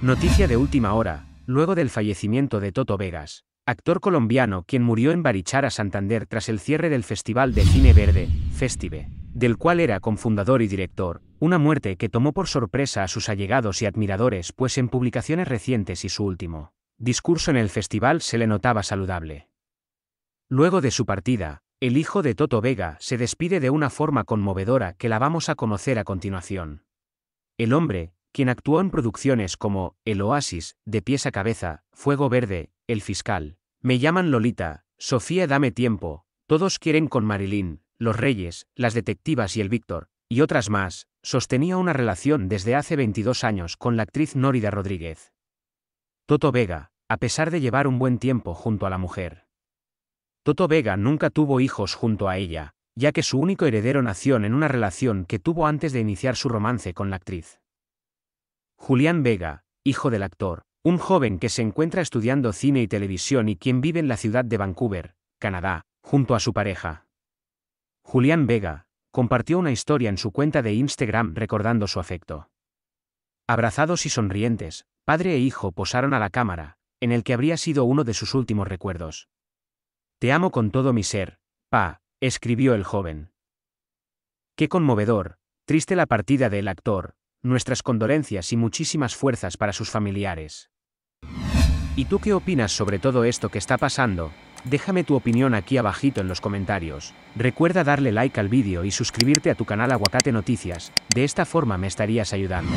Noticia de última hora, luego del fallecimiento de Toto Vegas, actor colombiano quien murió en Barichara, Santander tras el cierre del Festival de Cine Verde, Festive, del cual era cofundador y director, una muerte que tomó por sorpresa a sus allegados y admiradores pues en publicaciones recientes y su último discurso en el festival se le notaba saludable. Luego de su partida, el hijo de Toto Vega se despide de una forma conmovedora que la vamos a conocer a continuación. El hombre, quien actuó en producciones como El Oasis, De pies a cabeza, Fuego Verde, El Fiscal, Me llaman Lolita, Sofía Dame Tiempo, Todos quieren con Marilyn, Los Reyes, Las Detectivas y El Víctor, y otras más, sostenía una relación desde hace 22 años con la actriz Nórida Rodríguez. Toto Vega, a pesar de llevar un buen tiempo junto a la mujer. Toto Vega nunca tuvo hijos junto a ella, ya que su único heredero nació en una relación que tuvo antes de iniciar su romance con la actriz. Julián Vega, hijo del actor, un joven que se encuentra estudiando cine y televisión y quien vive en la ciudad de Vancouver, Canadá, junto a su pareja. Julián Vega, compartió una historia en su cuenta de Instagram recordando su afecto. Abrazados y sonrientes, padre e hijo posaron a la cámara, en el que habría sido uno de sus últimos recuerdos. Te amo con todo mi ser, pa, escribió el joven. Qué conmovedor, triste la partida del actor, nuestras condolencias y muchísimas fuerzas para sus familiares. ¿Y tú qué opinas sobre todo esto que está pasando? Déjame tu opinión aquí abajito en los comentarios. Recuerda darle like al vídeo y suscribirte a tu canal Aguacate Noticias, de esta forma me estarías ayudando.